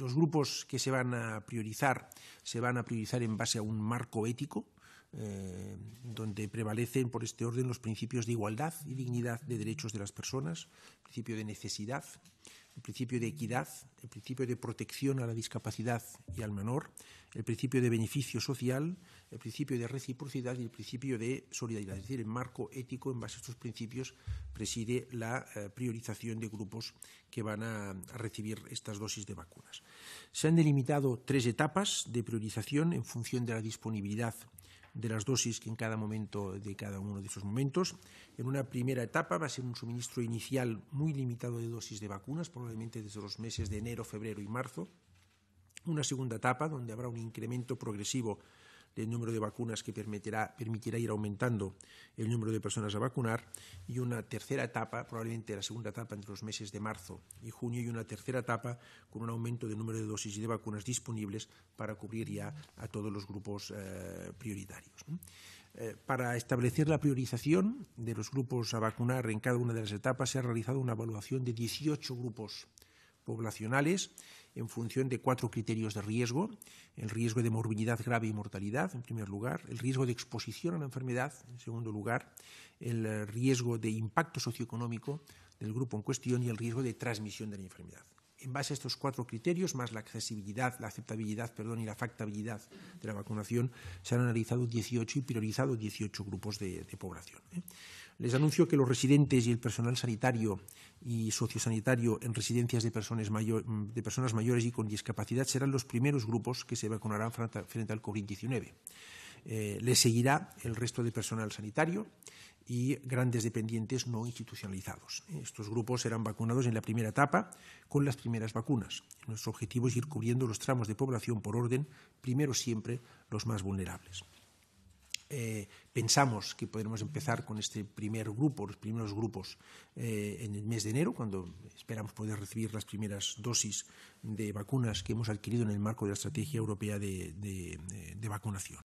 los grupos que se van a priorizar se van a priorizar en base a un marco ético, eh, donde prevalecen por este orden los principios de igualdad y dignidad de derechos de las personas, principio de necesidad, el principio de equidad, el principio de protección a la discapacidad y al menor, el principio de beneficio social, el principio de reciprocidad y el principio de solidaridad. Es decir, el marco ético en base a estos principios preside la eh, priorización de grupos que van a, recibir estas dosis de vacunas. Se han delimitado tres etapas de priorización en función de la disponibilidad de las dosis que en cada momento de cada uno de esos momentos. En una primera etapa va a ser un suministro inicial muy limitado de dosis de vacunas, probablemente desde los meses de enero, febrero y marzo. Una segunda etapa donde habrá un incremento progresivo del número de vacunas que permitirá, ir aumentando el número de personas a vacunar y una tercera etapa, probablemente la segunda etapa entre los meses de marzo y junio, y una tercera etapa con un aumento del número de dosis y de vacunas disponibles para cubrir ya a todos los grupos eh, prioritarios. Eh, para establecer la priorización de los grupos a vacunar en cada una de las etapas se ha realizado una evaluación de 18 grupos poblacionales en función de cuatro criterios de riesgo. El riesgo de morbilidad grave y mortalidad, en primer lugar. El riesgo de exposición a la enfermedad, en segundo lugar. El eh, riesgo de impacto socioeconómico del grupo en cuestión y el riesgo de transmisión de la enfermedad en base a estos cuatro criterios, más la accesibilidad, la aceptabilidad perdón, y la factabilidad de la vacunación, se han analizado 18 y priorizado 18 grupos de, población. ¿eh? Les anuncio que los residentes y el personal sanitario y sociosanitario en residencias de personas, mayores y con discapacidad serán los primeros grupos que se vacunarán frente al COVID-19. Eh, les seguirá el resto de personal sanitario y grandes dependientes no institucionalizados. Estos grupos serán vacunados en la primera etapa con las primeras vacunas. Nuestro objetivo es ir cubriendo los tramos de población por orden, primero siempre los más vulnerables. Eh, pensamos que podremos empezar con este primer grupo, los primeros grupos, eh, en el mes de enero, cuando esperamos poder recibir las primeras dosis de vacunas que hemos adquirido en el marco de la Estrategia Europea de Vacunación.